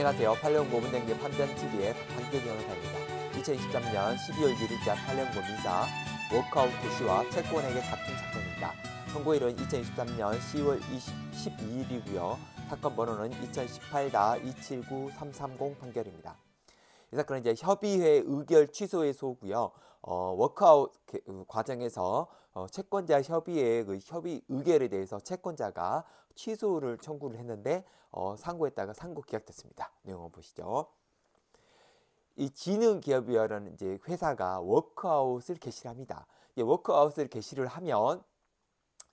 안녕하세요. 8년 고문된게 판변TV의 박한규 변호사입니다. 2023년 12월 1일자 8년 고민사 워크아웃 시와 채권에게 다툼 사건입니다. 선고일은 2023년 10월 20, 12일이고요. 사건 번호는 2018-279-330 판결입니다. 그래서 그런 이제 협의회 의결 취소의 소고요. 어, 워크아웃 어, 과정에서 어, 채권자 협의회그 협의 의결에 대해서 채권자가 취소를 청구를 했는데 어, 상고했다가 상고 기각됐습니다. 내용을 보시죠. 이 지능기업이라는 이제 회사가 워크아웃을 개시합니다. 이제 워크아웃을 개시를 하면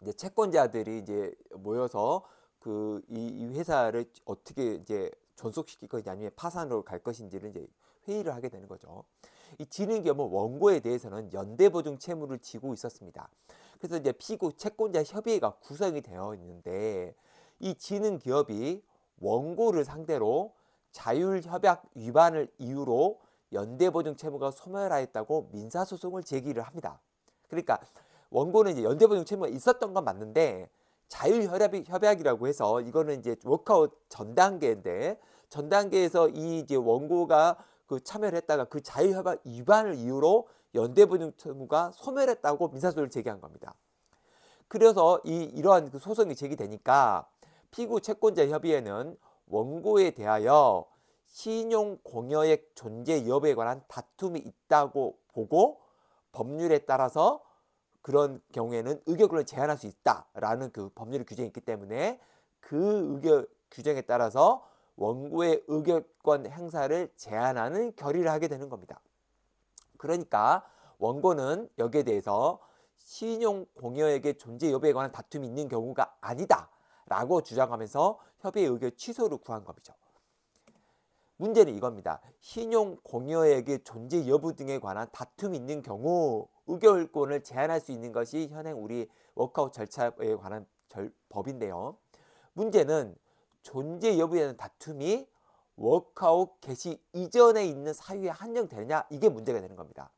이제 채권자들이 이제 모여서 그 이 회사를 어떻게 이제 존속시킬 것이냐 아니면 파산으로 갈 것인지를 이제 회의를 하게 되는 거죠. 이지능기업은 원고에 대해서는 연대보증 채무를 지고 있었습니다. 그래서 이제 피고 채권자 협의회가 구성이 되어 있는데 이지능기업이 원고를 상대로 자율협약 위반을 이유로 연대보증 채무가 소멸하였다고 민사소송을 제기를 합니다. 그러니까 원고는 이제 연대보증 채무가 있었던 건 맞는데 자율협약, 이라고 해서 이거는 이제 워크아웃 전 단계인데 전 단계에서 이 이제 원고가 그 참여를 했다가 그 자율협약 위반을 이유로 연대분증채무가 소멸했다고 민사소를 제기한 겁니다. 그래서 이 이러한 그 소송이 제기되니까 피고 채권자 협의회는 원고에 대하여 신용 공여액 존재 여부에 관한 다툼이 있다고 보고 법률에 따라서 그런 경우에는 의결권을 제한할 수 있다라는 그 법률의 규정이 있기 때문에 그 의결 규정에 따라서 원고의 의결권 행사를 제한하는 결의를 하게 되는 겁니다. 그러니까 원고는 여기에 대해서 신용 공여에게 존재 여부에 관한 다툼이 있는 경우가 아니다 라고 주장하면서 협의의 결 취소를 구한 겁니다. 문제는 이겁니다. 신용 공여에게 존재 여부 등에 관한 다툼이 있는 경우 의결권을 제한할 수 있는 것이 현행 우리 워크아웃 절차에 관한 절, 법인데요. 문제는 존재 여부에 대한 다툼이 워크아웃 개시 이전에 있는 사유에 한정되느냐 이게 문제가 되는 겁니다.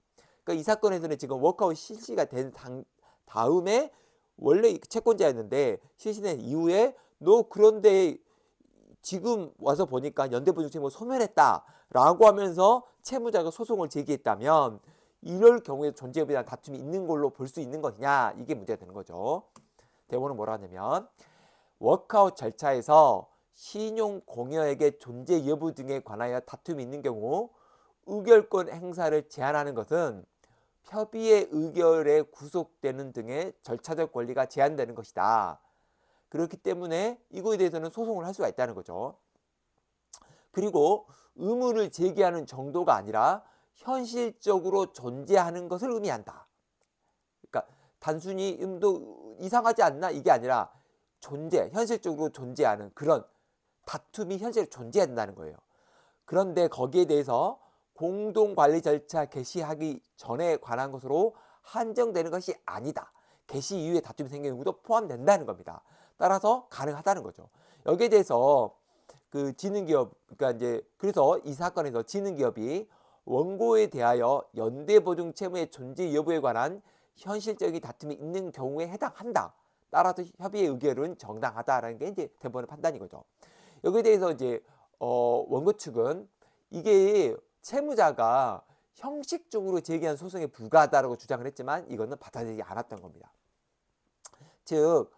그러니까 이 사건에서는 지금 워크아웃 실시가 된 당, 다음에 원래 채권자였는데 실시된 이후에 너 그런데 지금 와서 보니까 연대보증책임 소멸했다라고 하면서 채무자가 소송을 제기했다면 이럴 경우에 존재에 대한 다툼이 있는 걸로 볼 수 있는 것이냐 이게 문제가 되는 거죠. 대본은 뭐라 하냐면 워크아웃 절차에서 신용 공여에게 존재 여부 등에 관하여 다툼이 있는 경우 의결권 행사를 제한하는 것은 협의의 의결에 구속되는 등의 절차적 권리가 제한되는 것이다. 그렇기 때문에 이거에 대해서는 소송을 할 수가 있다는 거죠. 그리고 의무를 제기하는 정도가 아니라 현실적으로 존재하는 것을 의미한다. 그러니까 단순히 음도 이상하지 않나 이게 아니라 존재, 현실적으로 존재하는 그런 다툼이 현실에 존재한다는 거예요. 그런데 거기에 대해서 공동관리 절차 개시하기 전에 관한 것으로 한정되는 것이 아니다. 개시 이후에 다툼이 생기는 경우도 포함된다는 겁니다. 따라서 가능하다는 거죠. 여기에 대해서 그 지능기업, 그러니까 이제 그래서 이 사건에서 지능기업이 원고에 대하여 연대보증 채무의 존재 여부에 관한 현실적인 다툼이 있는 경우에 해당한다. 따라서 협의의 의결은 정당하다라는 게 이제 대법원의 판단인 거죠. 여기에 대해서 이제 어, 원고 측은 이게 채무자가 형식적으로 제기한 소송에 불과하다라고 주장을 했지만 이거는 받아들이지 않았던 겁니다. 즉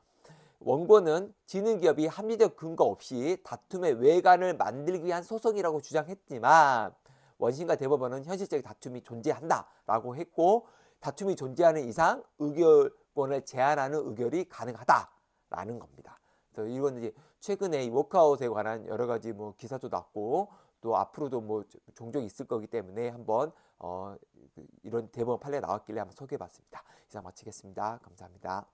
원고는 지는 기업이 합리적 근거 없이 다툼의 외관을 만들기 위한 소송이라고 주장했지만 원심과 대법원은 현실적 다툼이 존재한다라고 했고 다툼이 존재하는 이상 의결권을 제한하는 의결이 가능하다라는 겁니다. 그래서 이건 이제 최근에 이 워크아웃에 관한 여러 가지 뭐 기사도 났고 또 앞으로도 뭐 종종 있을 거기 때문에 한번 어 그 이런 대법원 판례 나왔길래 한번 소개해봤습니다. 이상 마치겠습니다. 감사합니다.